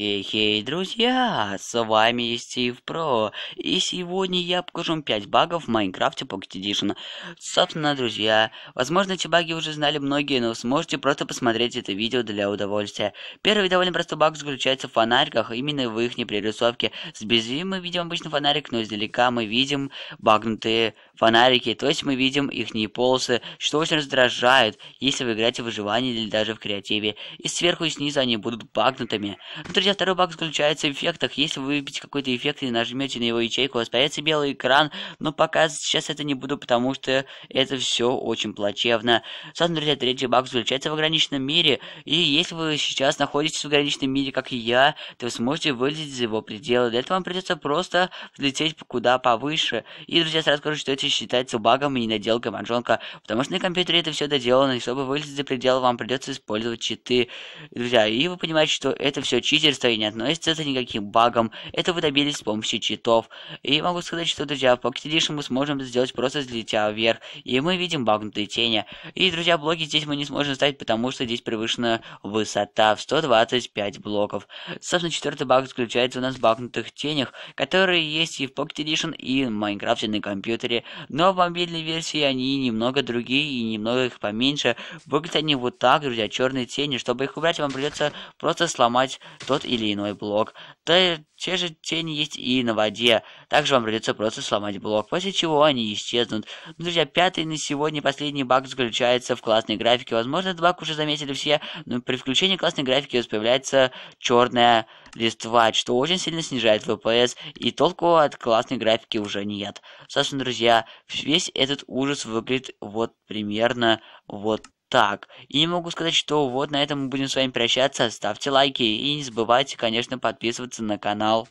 Хей-хей, друзья, с вами Стив Про, и сегодня я покажу вам 5 багов в Майнкрафте Pocket Edition. Собственно, друзья, возможно, эти баги уже знали многие, но сможете просто посмотреть это видео для удовольствия. Первый довольно простой баг заключается в фонариках, именно в их непририсовке. С безвизима мы видим обычный фонарик, но издалека мы видим багнутые фонарики, то есть мы видим их полосы, что очень раздражает, если вы играете в выживание или даже в креативе. И сверху и снизу они будут багнутыми. Но, друзья, второй баг заключается в эффектах. Если вы выберете какой-то эффект и нажмете на его ячейку, у вас появится белый экран, но пока сейчас это не буду, потому что это все очень плачевно. Собственно, друзья, третий баг заключается в ограниченном мире, и если вы сейчас находитесь в ограниченном мире, как и я, то вы сможете вылететь за его пределы. Для этого вам придется просто взлететь куда повыше. И, друзья, сразу скажу, что эти считается багом и недоделкой Маджонка, потому что на компьютере это все доделано, и чтобы вылезть за предел, вам придется использовать читы. Друзья, и вы понимаете, что это все читерство и не относится это никаким багом. Это вы добились с помощью читов. И могу сказать, что, друзья, в Pocket Edition мы сможем это сделать просто взлетя вверх, и мы видим багнутые тени. И, друзья, блоки здесь мы не сможем ставить, потому что здесь превышена высота в 125 блоков. Собственно, четвертый баг заключается у нас в багнутых тенях, которые есть и в Pocket Edition, и в Майнкрафте на компьютере. Но в мобильной версии они немного другие и немного их поменьше. Выглядят они вот так, друзья, черные тени. Чтобы их убрать, вам придется просто сломать тот или иной блок. Да, те же тени есть и на воде. Также вам придется просто сломать блок, после чего они исчезнут. Ну, друзья, пятый на сегодня последний баг заключается в классной графике. Возможно, этот баг уже заметили все, но при включении классной графики появляется черная листва, что очень сильно снижает FPS, и толку от классной графики уже нет. Собственно, друзья, весь этот ужас выглядит вот примерно вот так. И могу сказать, что вот на этом мы будем с вами прощаться. Ставьте лайки и не забывайте, конечно, подписываться на канал.